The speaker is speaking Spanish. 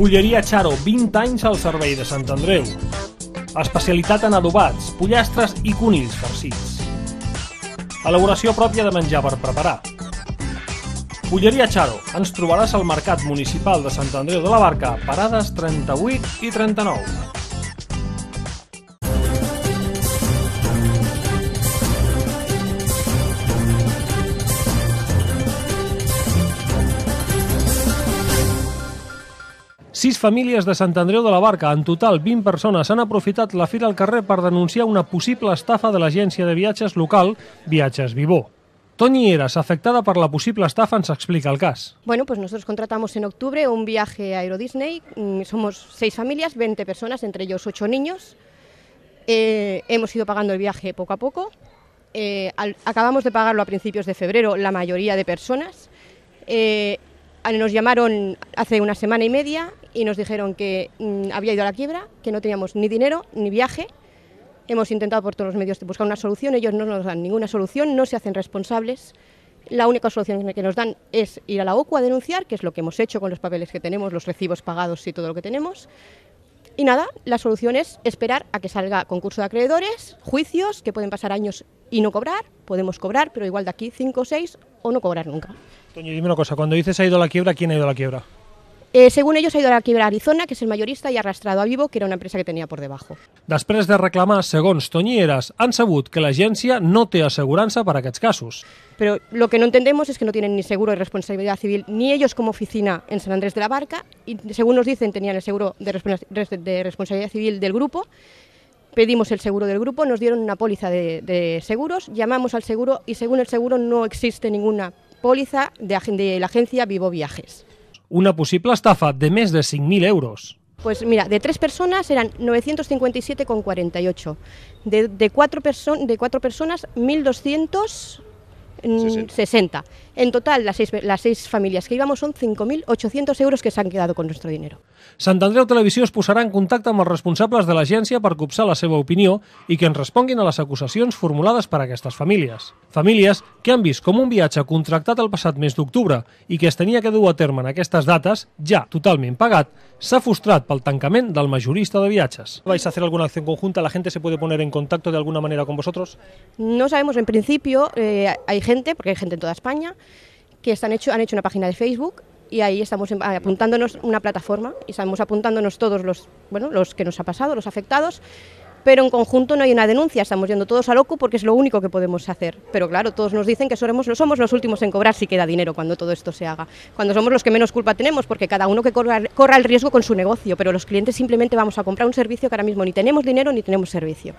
Bulleria Charo, 20 anys al servei de Sant Andreu. Especialitat en adobats, pollastres i conills farcits. Elaboració pròpia de menjar per preparar. Bulleria Charo, ens trobaràs al Mercat Municipal de Sant Andreu de la Barca, parades 38 i 39. Sis familias de Sant Andreu de la Barca, en total 20 personas han aprovechado la fila al carrer ...para denunciar una possible estafa de la agencia de viajes local Viajes Vivó. Tony Eras, afectada por la posible estafa, nos explica el caso. Bueno, pues nosotros contratamos en octubre un viaje a Aerodisney... Mm, somos seis familias, 20 personas, entre ellos ocho niños. Eh, hemos ido pagando el viaje poco a poco. Eh, acabamos de pagarlo a principios de febrero, la mayoría de personas. Eh, nos llamaron hace una semana y media y nos dijeron que mm, había ido a la quiebra, que no teníamos ni dinero ni viaje. Hemos intentado por todos los medios buscar una solución, ellos no nos dan ninguna solución, no se hacen responsables. La única solución que nos dan es ir a la OCU a denunciar, que es lo que hemos hecho con los papeles que tenemos, los recibos pagados y todo lo que tenemos. Y nada, la solución es esperar a que salga concurso de acreedores, juicios, que pueden pasar años y no cobrar. Podemos cobrar, pero igual de aquí 5 o 6 o no cobrar nunca. Toño, dime una cosa, cuando dices ha ido a la quiebra, ¿quién ha ido a la quiebra? Eh, según ellos, ha ido a la quiebra Arizona, que es el mayorista, y ha arrastrado a Vivo, que era una empresa que tenía por debajo. Después de reclamar, según Stoñeras, han sabido que la agencia no te aseguranza para que casos. Pero lo que no entendemos es que no tienen ni seguro de responsabilidad civil, ni ellos como oficina en San Andrés de la Barca, y según nos dicen tenían el seguro de, responsabilidad civil del grupo, pedimos el seguro del grupo, nos dieron una póliza de, seguros, llamamos al seguro y según el seguro no existe ninguna póliza de la agencia Vivo Viajes una posible estafa de más de 5.000 euros. Pues mira, de tres personas eran 957,48. De, cuatro, de cuatro personas, 1.260. En total, las seis, las seis familias que íbamos son 5.800 euros que s'han quedat con nuestro dinero. Sant Andreu Televisió es posarà en contacte amb els responsables de l'agència per copsar la seva opinió i que ens responguin a les acusacions formulades per aquestes famílies. Famílies que han vist com un viatge contractat el passat mes d'octubre i que es tenia que dur a terme en aquestes dates, ja totalment pagat, s'ha frustrat pel tancament del majorista de viatges. ¿Vais a hacer alguna acción conjunta? ¿La gente se puede poner en contacto de alguna manera con vosotros? No sabemos, en principio eh, hay gente, porque hay gente en toda España, que están hecho, han hecho una página de Facebook y ahí estamos apuntándonos una plataforma y estamos apuntándonos todos los, bueno, los que nos ha pasado, los afectados, pero en conjunto no hay una denuncia, estamos yendo todos a loco porque es lo único que podemos hacer. Pero claro, todos nos dicen que somos, somos los últimos en cobrar si queda dinero cuando todo esto se haga, cuando somos los que menos culpa tenemos porque cada uno que corra el riesgo con su negocio, pero los clientes simplemente vamos a comprar un servicio que ahora mismo ni tenemos dinero ni tenemos servicio.